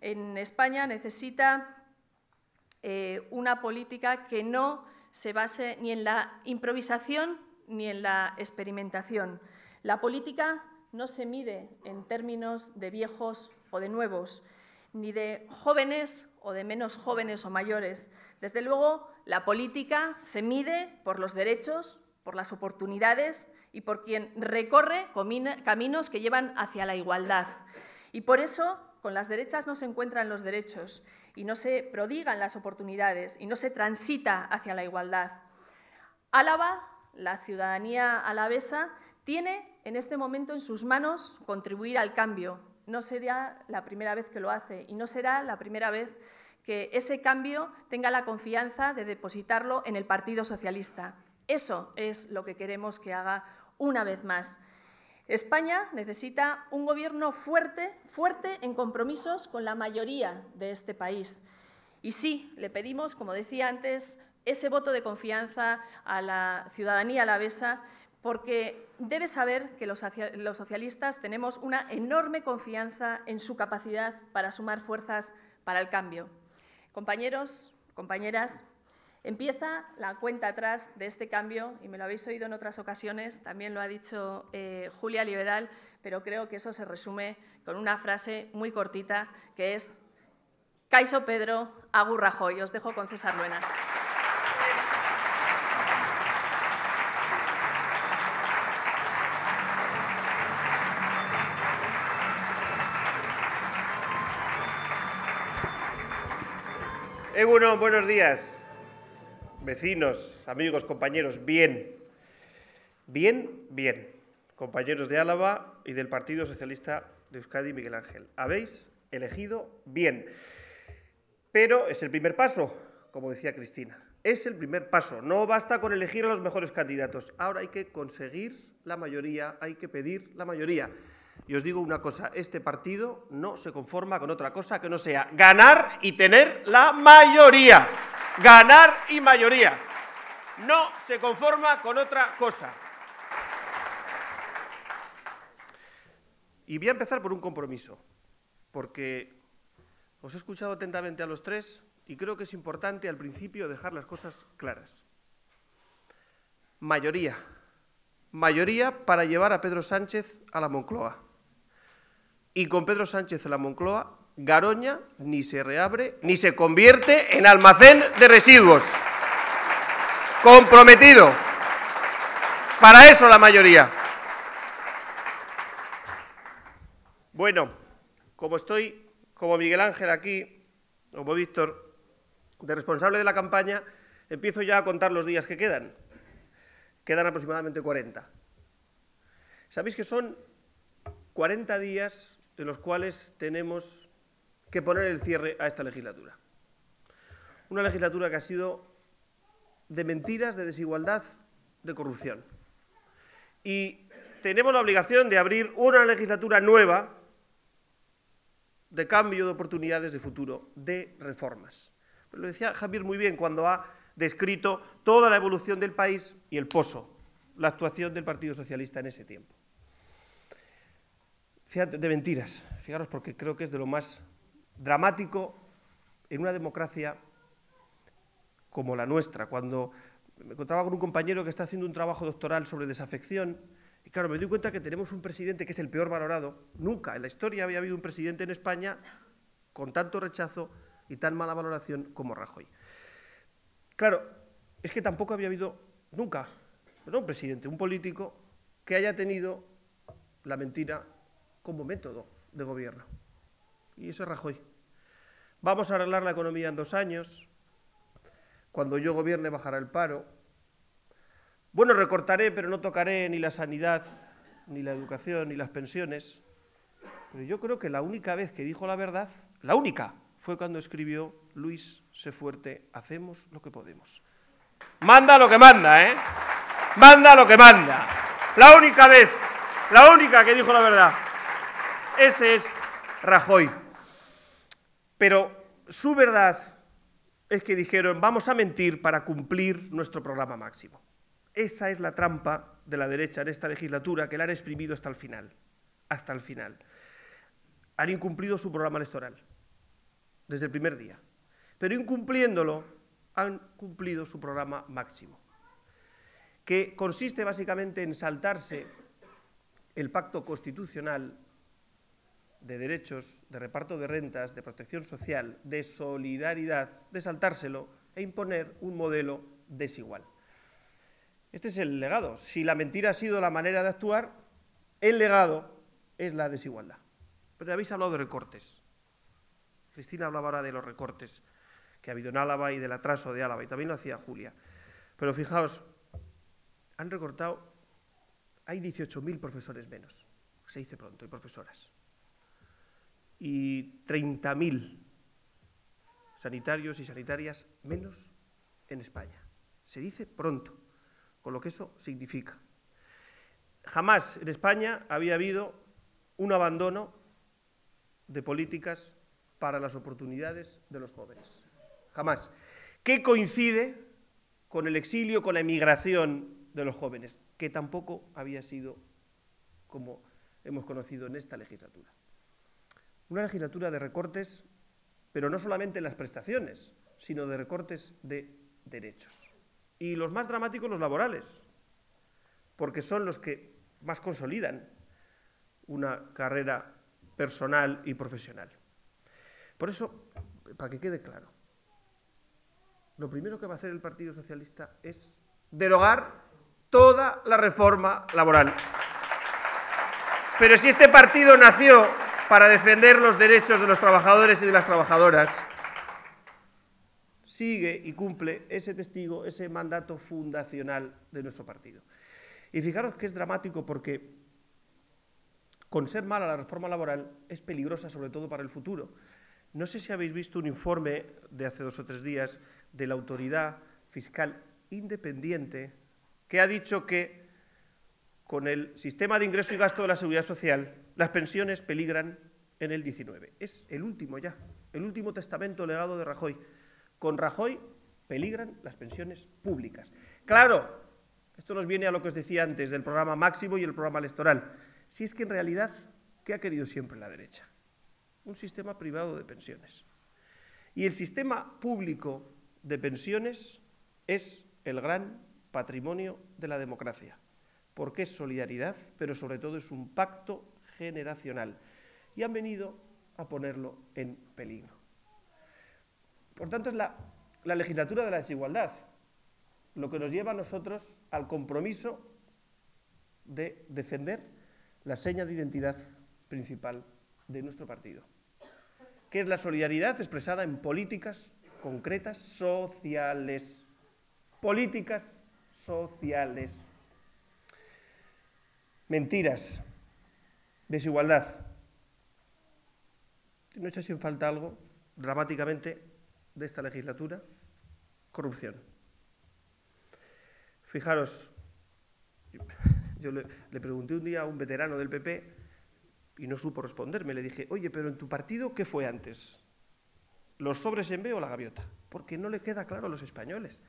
en España necesita eh, una política que no se base ni en la improvisación ni en la experimentación. La política no se mide en términos de viejos o de nuevos, ni de jóvenes o de menos jóvenes o mayores. Desde luego, la política se mide por los derechos, por las oportunidades y por quien recorre caminos que llevan hacia la igualdad. Y por eso con las derechas no se encuentran los derechos y no se prodigan las oportunidades y no se transita hacia la igualdad. Álava, la ciudadanía alavesa, tiene en este momento en sus manos contribuir al cambio. No sería la primera vez que lo hace y no será la primera vez que ese cambio tenga la confianza de depositarlo en el Partido Socialista. Eso es lo que queremos que haga una vez más. España necesita un gobierno fuerte, fuerte en compromisos con la mayoría de este país. Y sí, le pedimos, como decía antes, ese voto de confianza a la ciudadanía alavesa, porque debe saber que los socialistas tenemos una enorme confianza en su capacidad para sumar fuerzas para el cambio. Compañeros, compañeras, Empieza la cuenta atrás de este cambio, y me lo habéis oído en otras ocasiones, también lo ha dicho eh, Julia Liberal, pero creo que eso se resume con una frase muy cortita, que es Caiso Pedro, Y Os dejo con César Luena. buenos días vecinos, amigos, compañeros, bien. Bien, bien. Compañeros de Álava y del Partido Socialista de Euskadi, Miguel Ángel. Habéis elegido bien. Pero es el primer paso, como decía Cristina. Es el primer paso. No basta con elegir a los mejores candidatos. Ahora hay que conseguir la mayoría, hay que pedir la mayoría. Y os digo una cosa, este partido no se conforma con otra cosa que no sea ganar y tener la mayoría. Ganar y mayoría. No se conforma con otra cosa. Y voy a empezar por un compromiso, porque os he escuchado atentamente a los tres y creo que es importante al principio dejar las cosas claras. Mayoría. Mayoría para llevar a Pedro Sánchez a la Moncloa. Y con Pedro Sánchez a la Moncloa Garoña ni se reabre ni se convierte en almacén de residuos. Comprometido. Para eso la mayoría. Bueno, como estoy, como Miguel Ángel aquí, como Víctor, de responsable de la campaña, empiezo ya a contar los días que quedan. Quedan aproximadamente 40. Sabéis que son 40 días de los cuales tenemos que poner el cierre a esta legislatura. Una legislatura que ha sido de mentiras, de desigualdad, de corrupción. Y tenemos la obligación de abrir una legislatura nueva de cambio, de oportunidades, de futuro, de reformas. Lo decía Javier muy bien cuando ha descrito toda la evolución del país y el pozo, la actuación del Partido Socialista en ese tiempo. de mentiras, fijaros porque creo que es de lo más dramático en una democracia como la nuestra. Cuando me encontraba con un compañero que está haciendo un trabajo doctoral sobre desafección, y claro, me doy cuenta que tenemos un presidente que es el peor valorado. Nunca en la historia había habido un presidente en España con tanto rechazo y tan mala valoración como Rajoy. Claro, es que tampoco había habido nunca, un presidente, un político que haya tenido la mentira como método de gobierno. Y ese Rajoy. Vamos a arreglar la economía en dos años. Cuando yo gobierne bajará el paro. Bueno, recortaré, pero no tocaré ni la sanidad, ni la educación, ni las pensiones. Pero yo creo que la única vez que dijo la verdad, la única, fue cuando escribió Luis fuerte hacemos lo que podemos. Manda lo que manda, ¿eh? Manda lo que manda. La única vez, la única que dijo la verdad. Ese es Rajoy. Pero su verdad es que dijeron, vamos a mentir para cumplir nuestro programa máximo. Esa es la trampa de la derecha en esta legislatura que la han exprimido hasta el final. Hasta el final. Han incumplido su programa electoral desde el primer día. Pero incumpliéndolo, han cumplido su programa máximo, que consiste básicamente en saltarse el pacto constitucional de derechos, de reparto de rentas, de protección social, de solidaridad, de saltárselo e imponer un modelo desigual. Este es el legado. Si la mentira ha sido la manera de actuar, el legado es la desigualdad. Pero habéis hablado de recortes. Cristina hablaba ahora de los recortes que ha habido en Álava y del atraso de Álava, y también lo hacía Julia. Pero fijaos, han recortado, hay 18.000 profesores menos, se dice pronto, y profesoras y 30.000 sanitarios y sanitarias menos en España. Se dice pronto, con lo que eso significa. Jamás en España había habido un abandono de políticas para las oportunidades de los jóvenes. Jamás. ¿Qué coincide con el exilio, con la emigración de los jóvenes? Que tampoco había sido como hemos conocido en esta legislatura. Una legislatura de recortes, pero no solamente en las prestaciones, sino de recortes de derechos. Y los más dramáticos, los laborales, porque son los que más consolidan una carrera personal y profesional. Por eso, para que quede claro, lo primero que va a hacer el Partido Socialista es derogar toda la reforma laboral. Pero si este partido nació para defender los derechos de los trabajadores y de las trabajadoras, sigue y cumple ese testigo, ese mandato fundacional de nuestro partido. Y fijaros que es dramático porque con ser mala la reforma laboral es peligrosa sobre todo para el futuro. No sé si habéis visto un informe de hace dos o tres días de la autoridad fiscal independiente que ha dicho que con el sistema de ingreso y gasto de la seguridad social las pensiones peligran en el 19. Es el último ya, el último testamento legado de Rajoy. Con Rajoy peligran las pensiones públicas. Claro, esto nos viene a lo que os decía antes del programa máximo y el programa electoral. Si es que en realidad, ¿qué ha querido siempre la derecha? Un sistema privado de pensiones. Y el sistema público de pensiones es el gran patrimonio de la democracia, porque es solidaridad, pero sobre todo es un pacto generacional y han venido a ponerlo en peligro. Por tanto, es la, la legislatura de la desigualdad lo que nos lleva a nosotros al compromiso de defender la seña de identidad principal de nuestro partido, que es la solidaridad expresada en políticas concretas sociales. Políticas sociales. Mentiras. Desigualdad. ¿No echas sin falta algo dramáticamente de esta legislatura? Corrupción. Fijaros, yo le, le pregunté un día a un veterano del PP y no supo responderme. Le dije, oye, pero en tu partido, ¿qué fue antes? ¿Los sobres en B o la gaviota? Porque no le queda claro a los españoles.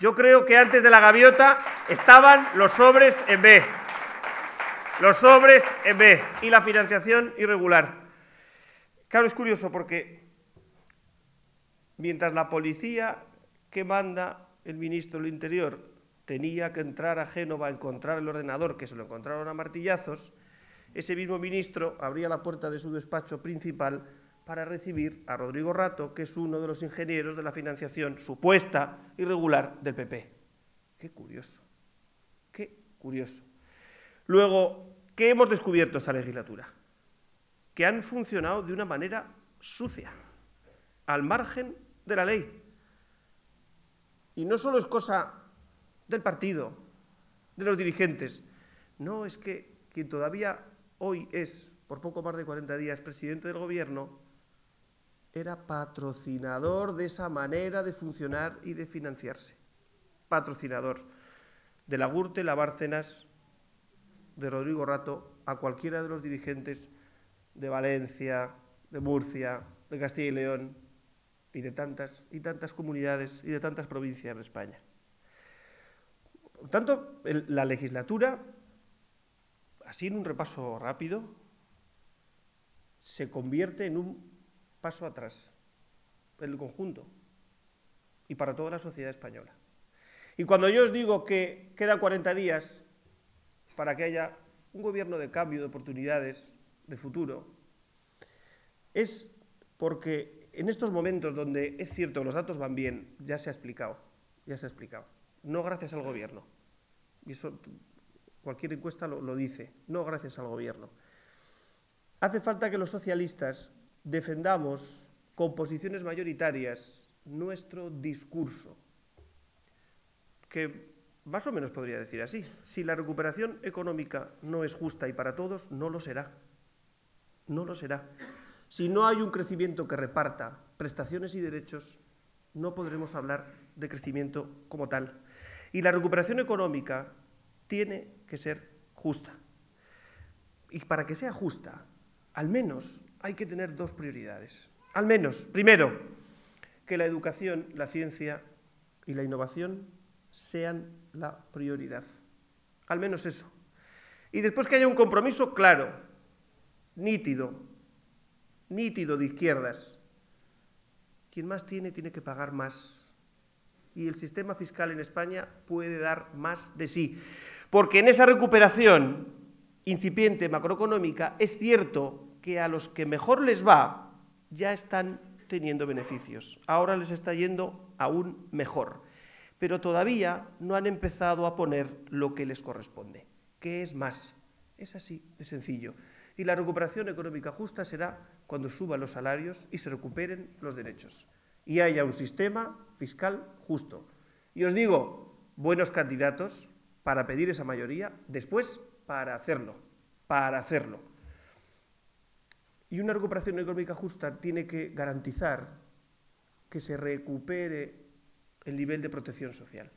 Yo creo que antes de la gaviota estaban los sobres en B. Los sobres en eh, B y la financiación irregular. Claro, es curioso porque mientras la policía que manda el ministro del Interior tenía que entrar a Génova a encontrar el ordenador, que se lo encontraron a martillazos, ese mismo ministro abría la puerta de su despacho principal para recibir a Rodrigo Rato, que es uno de los ingenieros de la financiación supuesta irregular del PP. Qué curioso, qué curioso. Luego, ¿qué hemos descubierto esta legislatura? Que han funcionado de una manera sucia, al margen de la ley. Y no solo es cosa del partido, de los dirigentes. No, es que quien todavía hoy es, por poco más de 40 días, presidente del gobierno, era patrocinador de esa manera de funcionar y de financiarse. Patrocinador de la Gurte, la Bárcenas, de Rodrigo Rato a cualquiera de los dirigentes de Valencia, de Murcia, de Castilla y León y de tantas y tantas comunidades y de tantas provincias de España. Por tanto, la legislatura, así en un repaso rápido, se convierte en un paso atrás, en el conjunto, y para toda la sociedad española. Y cuando yo os digo que quedan 40 días para que haya un gobierno de cambio de oportunidades de futuro, es porque en estos momentos donde es cierto que los datos van bien, ya se ha explicado, ya se ha explicado, no gracias al gobierno, y eso cualquier encuesta lo, lo dice, no gracias al gobierno. Hace falta que los socialistas defendamos con posiciones mayoritarias nuestro discurso, que más o menos podría decir así. Si la recuperación económica no es justa y para todos, no lo será. No lo será. Si no hay un crecimiento que reparta prestaciones y derechos, no podremos hablar de crecimiento como tal. Y la recuperación económica tiene que ser justa. Y para que sea justa, al menos hay que tener dos prioridades. Al menos, primero, que la educación, la ciencia y la innovación sean la prioridad. Al menos eso. Y después que haya un compromiso claro, nítido, nítido de izquierdas. Quien más tiene tiene que pagar más. Y el sistema fiscal en España puede dar más de sí. Porque en esa recuperación incipiente macroeconómica es cierto que a los que mejor les va ya están teniendo beneficios. Ahora les está yendo aún mejor pero todavía no han empezado a poner lo que les corresponde. ¿Qué es más? Es así de sencillo. Y la recuperación económica justa será cuando suban los salarios y se recuperen los derechos y haya un sistema fiscal justo. Y os digo, buenos candidatos para pedir esa mayoría, después para hacerlo, para hacerlo. Y una recuperación económica justa tiene que garantizar que se recupere el nivel de protección social.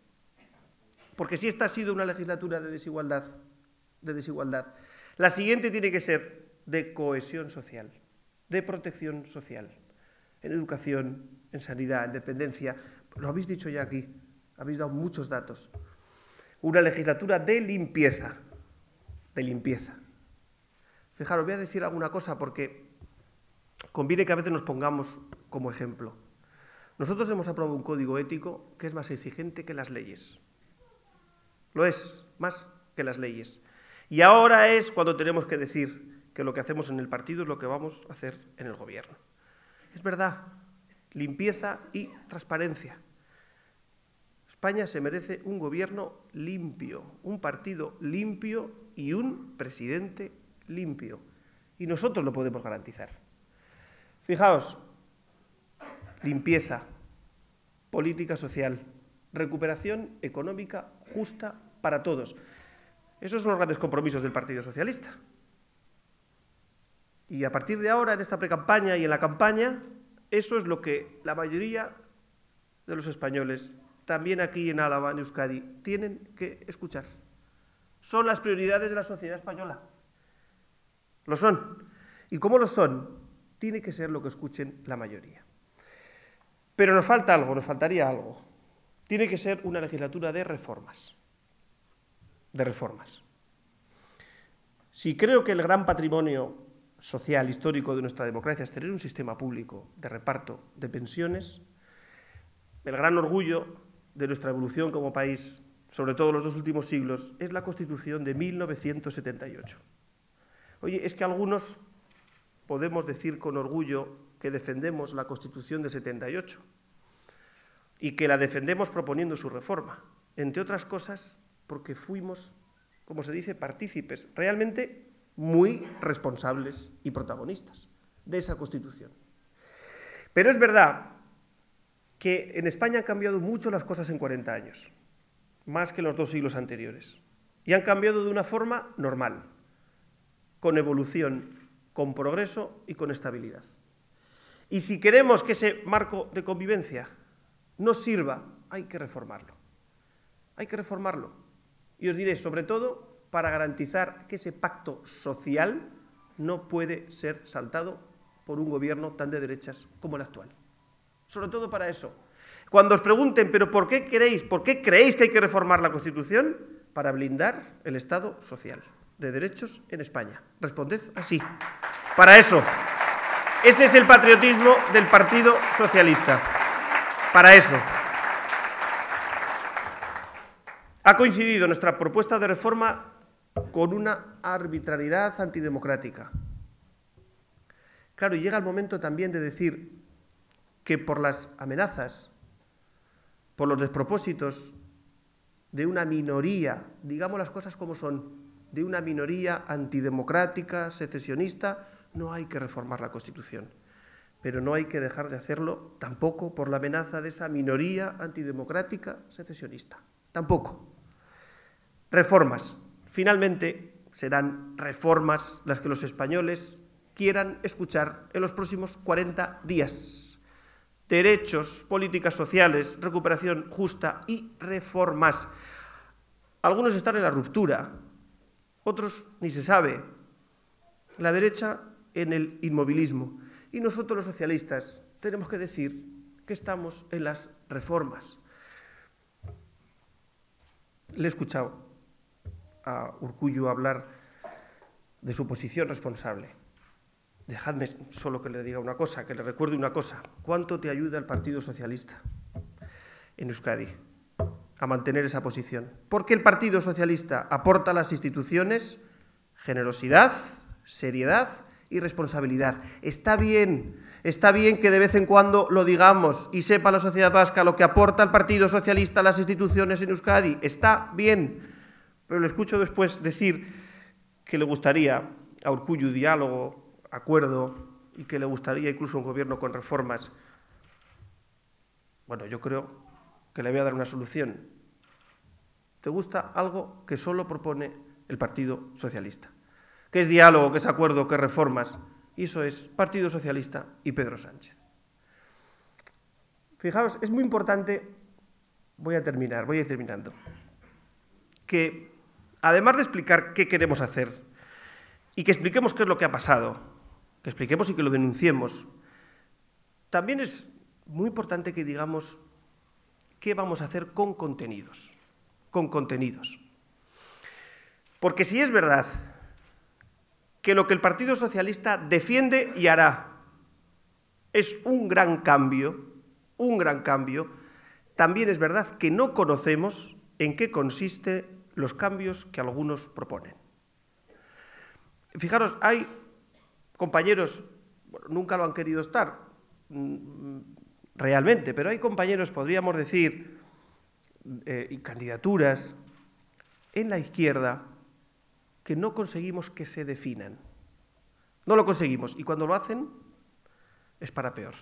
Porque si esta ha sido una legislatura de desigualdad, de desigualdad, la siguiente tiene que ser de cohesión social, de protección social, en educación, en sanidad, en dependencia. Lo habéis dicho ya aquí, habéis dado muchos datos. Una legislatura de limpieza, de limpieza. Fijaros, voy a decir alguna cosa porque conviene que a veces nos pongamos como ejemplo. Nosotros hemos aprobado un código ético que es más exigente que las leyes. Lo es, más que las leyes. Y ahora es cuando tenemos que decir que lo que hacemos en el partido es lo que vamos a hacer en el gobierno. Es verdad, limpieza y transparencia. España se merece un gobierno limpio, un partido limpio y un presidente limpio. Y nosotros lo podemos garantizar. Fijaos, limpieza, política social, recuperación económica justa para todos. Esos son los grandes compromisos del Partido Socialista. Y a partir de ahora, en esta precampaña y en la campaña, eso es lo que la mayoría de los españoles, también aquí en Álava, en Euskadi, tienen que escuchar. Son las prioridades de la sociedad española. Lo son. ¿Y cómo lo son? Tiene que ser lo que escuchen la mayoría. Pero nos falta algo, nos faltaría algo. Tiene que ser una legislatura de reformas. De reformas. Si creo que el gran patrimonio social, histórico de nuestra democracia es tener un sistema público de reparto de pensiones, el gran orgullo de nuestra evolución como país, sobre todo en los dos últimos siglos, es la Constitución de 1978. Oye, es que algunos podemos decir con orgullo que defendemos la Constitución de 78 y que la defendemos proponiendo su reforma, entre otras cosas porque fuimos, como se dice, partícipes realmente muy responsables y protagonistas de esa Constitución. Pero es verdad que en España han cambiado mucho las cosas en 40 años, más que los dos siglos anteriores, y han cambiado de una forma normal, con evolución, con progreso y con estabilidad. Y si queremos que ese marco de convivencia nos sirva, hay que reformarlo. Hay que reformarlo. Y os diré, sobre todo, para garantizar que ese pacto social no puede ser saltado por un gobierno tan de derechas como el actual. Sobre todo para eso. Cuando os pregunten, pero ¿por qué queréis, por qué creéis que hay que reformar la Constitución? Para blindar el Estado social de derechos en España. Responded así. Para eso. Ese es el patriotismo del Partido Socialista. Para eso. Ha coincidido nuestra propuesta de reforma con una arbitrariedad antidemocrática. Claro, y llega el momento también de decir que por las amenazas, por los despropósitos de una minoría, digamos las cosas como son, de una minoría antidemocrática, secesionista, no hay que reformar la Constitución, pero no hay que dejar de hacerlo tampoco por la amenaza de esa minoría antidemocrática secesionista. Tampoco. Reformas. Finalmente, serán reformas las que los españoles quieran escuchar en los próximos 40 días. Derechos, políticas sociales, recuperación justa y reformas. Algunos están en la ruptura, otros ni se sabe. La derecha en el inmovilismo. Y nosotros los socialistas tenemos que decir que estamos en las reformas. Le he escuchado a Urcuyo hablar de su posición responsable. Dejadme solo que le diga una cosa, que le recuerde una cosa. ¿Cuánto te ayuda el Partido Socialista en Euskadi a mantener esa posición? Porque el Partido Socialista aporta a las instituciones generosidad, seriedad y responsabilidad. Está bien, está bien que de vez en cuando lo digamos y sepa la sociedad vasca lo que aporta el Partido Socialista a las instituciones en Euskadi. Está bien, pero lo escucho después decir que le gustaría a Urcullu diálogo, acuerdo y que le gustaría incluso un gobierno con reformas. Bueno, yo creo que le voy a dar una solución. ¿Te gusta algo que solo propone el Partido Socialista? ...qué es diálogo, qué es acuerdo, qué reformas. Y eso es Partido Socialista y Pedro Sánchez. Fijaos, es muy importante, voy a terminar, voy a ir terminando, que además de explicar qué queremos hacer y que expliquemos qué es lo que ha pasado, que expliquemos y que lo denunciemos, también es muy importante que digamos qué vamos a hacer con contenidos, con contenidos. Porque si es verdad que lo que el Partido Socialista defiende y hará es un gran cambio, un gran cambio. También es verdad que no conocemos en qué consisten los cambios que algunos proponen. Fijaros, hay compañeros, nunca lo han querido estar mm, realmente, pero hay compañeros, podríamos decir, eh, y candidaturas en la izquierda que no conseguimos que se definan. No lo conseguimos y cuando lo hacen es para peor.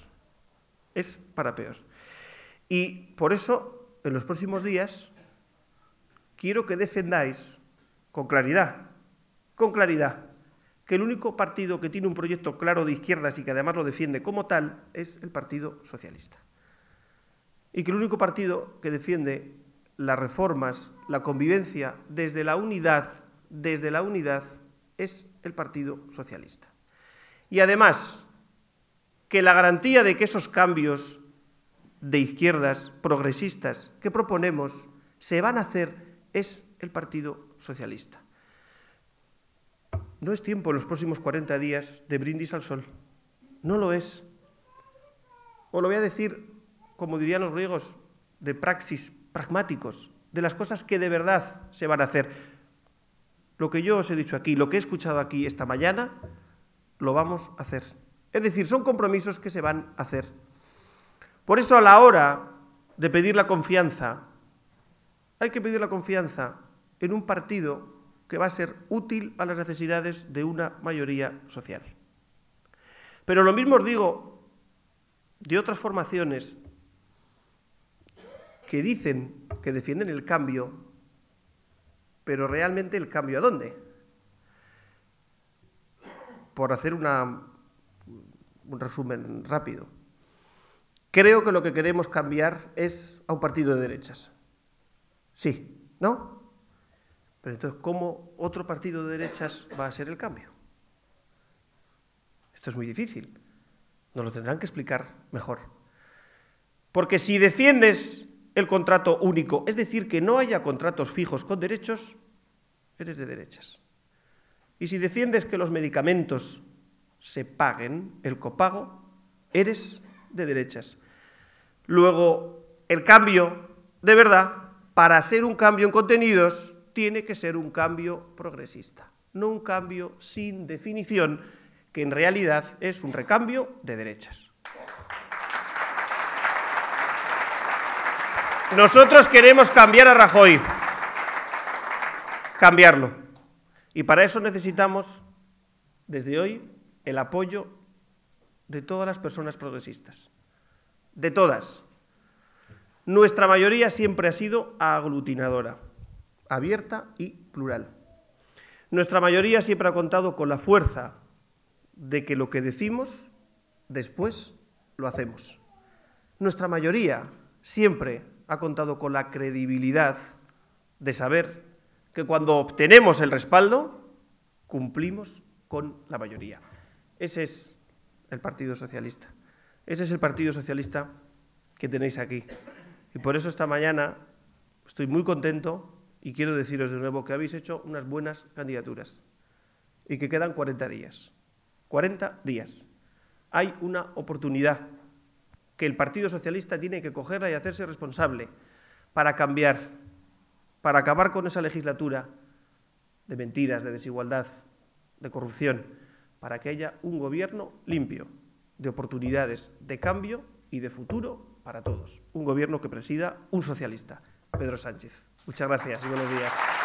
Es para peor. Y por eso, en los próximos días, quiero que defendáis con claridad, con claridad, que el único partido que tiene un proyecto claro de izquierdas y que además lo defiende como tal es el Partido Socialista. Y que el único partido que defiende las reformas, la convivencia desde la unidad desde la unidad es el Partido Socialista. Y además, que la garantía de que esos cambios de izquierdas progresistas que proponemos se van a hacer es el Partido Socialista. No es tiempo en los próximos 40 días de brindis al sol. No lo es. O lo voy a decir, como dirían los griegos, de praxis pragmáticos, de las cosas que de verdad se van a hacer. Lo que yo os he dicho aquí, lo que he escuchado aquí esta mañana, lo vamos a hacer. Es decir, son compromisos que se van a hacer. Por eso a la hora de pedir la confianza, hay que pedir la confianza en un partido que va a ser útil a las necesidades de una mayoría social. Pero lo mismo os digo de otras formaciones que dicen que defienden el cambio pero realmente el cambio a dónde? Por hacer una, un resumen rápido. Creo que lo que queremos cambiar es a un partido de derechas. Sí, ¿no? Pero entonces, ¿cómo otro partido de derechas va a ser el cambio? Esto es muy difícil. Nos lo tendrán que explicar mejor. Porque si defiendes el contrato único, es decir, que no haya contratos fijos con derechos, eres de derechas. Y si defiendes que los medicamentos se paguen, el copago, eres de derechas. Luego, el cambio, de verdad, para ser un cambio en contenidos, tiene que ser un cambio progresista, no un cambio sin definición, que en realidad es un recambio de derechas. Nosotros queremos cambiar a Rajoy. Cambiarlo. Y para eso necesitamos, desde hoy, el apoyo de todas las personas progresistas. De todas. Nuestra mayoría siempre ha sido aglutinadora, abierta y plural. Nuestra mayoría siempre ha contado con la fuerza de que lo que decimos, después lo hacemos. Nuestra mayoría siempre ha contado con la credibilidad de saber que cuando obtenemos el respaldo, cumplimos con la mayoría. Ese es el Partido Socialista. Ese es el Partido Socialista que tenéis aquí. Y por eso esta mañana estoy muy contento y quiero deciros de nuevo que habéis hecho unas buenas candidaturas y que quedan 40 días. 40 días. Hay una oportunidad que el Partido Socialista tiene que cogerla y hacerse responsable para cambiar, para acabar con esa legislatura de mentiras, de desigualdad, de corrupción, para que haya un gobierno limpio, de oportunidades, de cambio y de futuro para todos. Un gobierno que presida un socialista, Pedro Sánchez. Muchas gracias y buenos días.